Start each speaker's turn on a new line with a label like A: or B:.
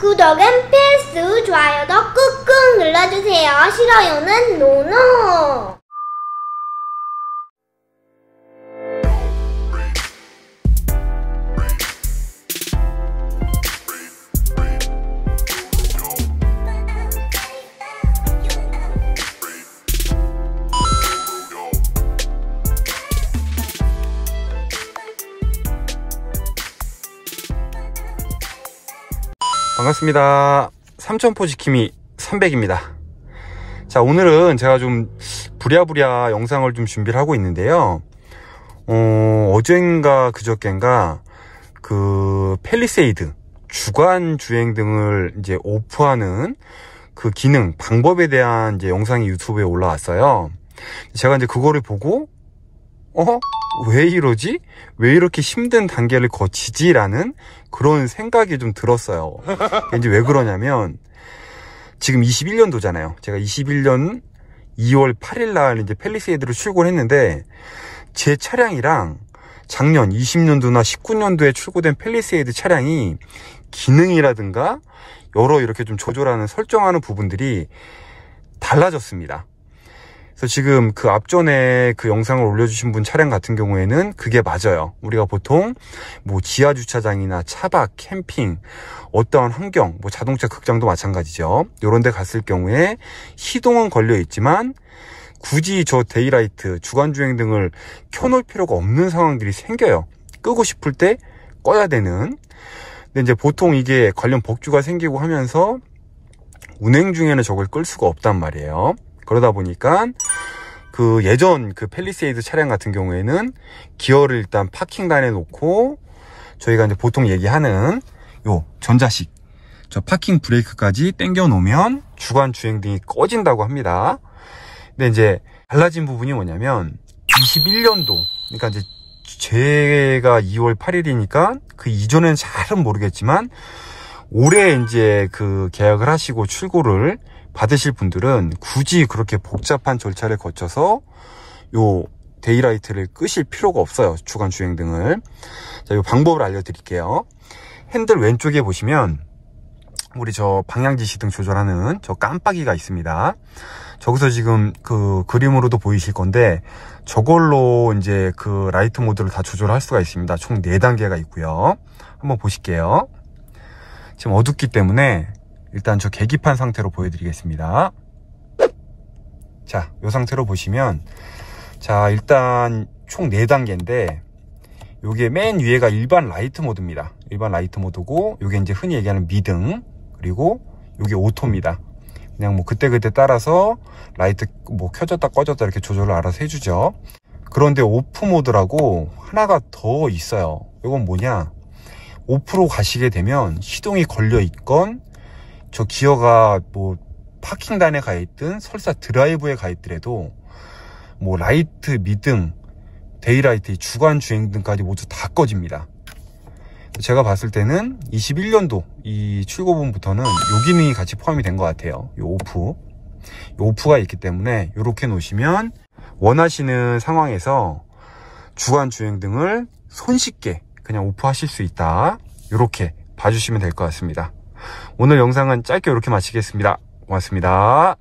A: 구독은 필수, 좋아요도 꾹꾹 눌러주세요. 싫어요는 노노. 반갑습니다. 삼천포 지킴이 300입니다. 자, 오늘은 제가 좀 부랴부랴 영상을 좀 준비를 하고 있는데요. 어, 어젠가 그저께인가 그 펠리세이드 주간 주행 등을 이제 오프하는 그 기능 방법에 대한 이제 영상이 유튜브에 올라왔어요. 제가 이제 그거를 보고 어왜 이러지? 왜 이렇게 힘든 단계를 거치지? 라는 그런 생각이 좀 들었어요. 이제 왜 그러냐면, 지금 21년도잖아요. 제가 21년 2월 8일 날 이제 펠리세이드로 출고했는데, 제 차량이랑 작년 20년도나 19년도에 출고된 펠리세이드 차량이 기능이라든가 여러 이렇게 좀 조절하는 설정하는 부분들이 달라졌습니다. 그래서 지금 그 앞전에 그 영상을 올려주신 분 차량 같은 경우에는 그게 맞아요. 우리가 보통 뭐 지하 주차장이나 차박, 캠핑, 어떠한 환경, 뭐 자동차 극장도 마찬가지죠. 이런 데 갔을 경우에 시동은 걸려 있지만 굳이 저 데이라이트, 주간주행 등을 켜놓을 필요가 없는 상황들이 생겨요. 끄고 싶을 때 꺼야 되는. 근데 이제 보통 이게 관련 복주가 생기고 하면서 운행 중에는 저걸 끌 수가 없단 말이에요. 그러다 보니까 그 예전 그 펠리세이드 차량 같은 경우에는 기어를 일단 파킹단에 놓고 저희가 이제 보통 얘기하는 요 전자식 저 파킹 브레이크까지 땡겨 놓으면 주간 주행 등이 꺼진다고 합니다. 근데 이제 달라진 부분이 뭐냐면 21년도 그러니까 이제 제가 2월 8일이니까 그 이전엔 잘은 모르겠지만 올해 이제 그 계약을 하시고 출고를 받으실 분들은 굳이 그렇게 복잡한 절차를 거쳐서 요 데이라이트를 끄실 필요가 없어요. 주간 주행 등을. 자, 요 방법을 알려드릴게요. 핸들 왼쪽에 보시면 우리 저 방향지시 등 조절하는 저 깜빡이가 있습니다. 저기서 지금 그 그림으로도 보이실 건데 저걸로 이제 그 라이트 모드를 다 조절할 수가 있습니다. 총 4단계가 있고요. 한번 보실게요. 지금 어둡기 때문에 일단 저 계기판 상태로 보여드리겠습니다 자 요 상태로 보시면 자 일단 총 4단계인데 요게 맨 위에가 일반 라이트 모드입니다 일반 라이트 모드고 요게 이제 흔히 얘기하는 미등 그리고 요게 오토입니다 그냥 뭐 그때그때 따라서 라이트 뭐 켜졌다 꺼졌다 이렇게 조절을 알아서 해주죠 그런데 오프 모드라고 하나가 더 있어요 이건 뭐냐 오프로 가시게 되면 시동이 걸려 있건 저 기어가 뭐 파킹단에 가 있든 설사 드라이브에 가 있더라도 뭐 라이트, 미등, 데이라이트, 주간 주행 등까지 모두 다 꺼집니다. 제가 봤을 때는 21년도 이 출고분부터는 요 기능이 같이 포함이 된 것 같아요. 요 오프. 요 오프가 있기 때문에 이렇게 놓으시면 원하시는 상황에서 주간 주행 등을 손쉽게 그냥 오프하실 수 있다. 이렇게 봐주시면 될 것 같습니다. 오늘 영상은 짧게 이렇게 마치겠습니다. 고맙습니다.